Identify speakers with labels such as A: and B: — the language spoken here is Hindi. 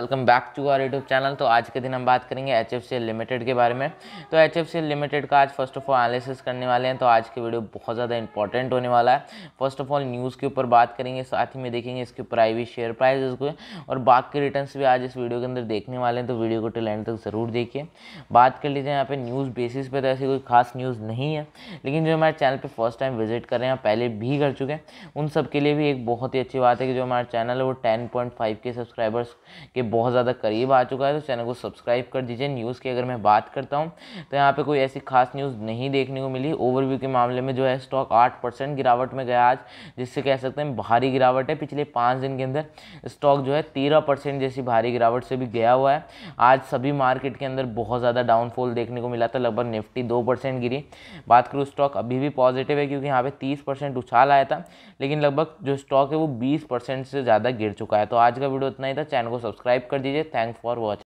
A: welcome back to our YouTube channel तो आज के दिन हम बात करेंगे एच एफ सी लिमिटेड के बारे में तो एच एफ सी लिमिटेड का आज फर्स्ट ऑफ ऑल एनालिसिस करने वाले हैं तो आज की वीडियो बहुत ज़्यादा इंपॉर्टेंट होने वाला है फर्स्ट ऑफ ऑल न्यूज़ के ऊपर बात करेंगे साथ ही में देखेंगे इसके ऊपर आई हुई शेयर प्राइस को और बाकी रिटर्न भी आज इस वीडियो के अंदर देखने वाले हैं तो वीडियो को टिल एंड तक ज़रूर देखिए बात कर लीजिए यहाँ पर न्यूज़ बेसिस पर तो ऐसी कोई खास न्यूज़ नहीं है लेकिन जो हमारे चैनल पर फर्स्ट टाइम विजिट कर रहे हैं पहले भी कर चुके हैं उन सब के लिए भी एक बहुत ही अच्छी बात है कि जो हमारा चैनल है वो टेन के सब्सक्राइबर्स के बहुत ज़्यादा करीब आ चुका है तो चैनल को सब्सक्राइब कर दीजिए न्यूज़ की अगर मैं बात करता हूँ तो यहाँ पे कोई ऐसी खास न्यूज़ नहीं देखने को मिली ओवरव्यू के मामले में जो है स्टॉक आठ परसेंट गिरावट में गया आज जिससे कह सकते हैं भारी गिरावट है पिछले पाँच दिन के अंदर स्टॉक जो है तेरह परसेंट जैसी भारी गिरावट से भी गया हुआ है आज सभी मार्केट के अंदर बहुत ज़्यादा डाउनफॉल देखने को मिला था लगभग निफ्टी दो परसेंट गिरी बात करूँ स्टॉक अभी भी पॉजिटिव है क्योंकि यहाँ पे तीस परसेंट उछाल आया था लेकिन लगभग जो स्टॉक है वो बीस परसेंट से ज़्यादा गिर चुका है तो आज का वीडियो इतना ही था चैनल को सब्सक्राइब
B: सब्सक्राइब कर दीजिए थैंक फॉर वॉचिंग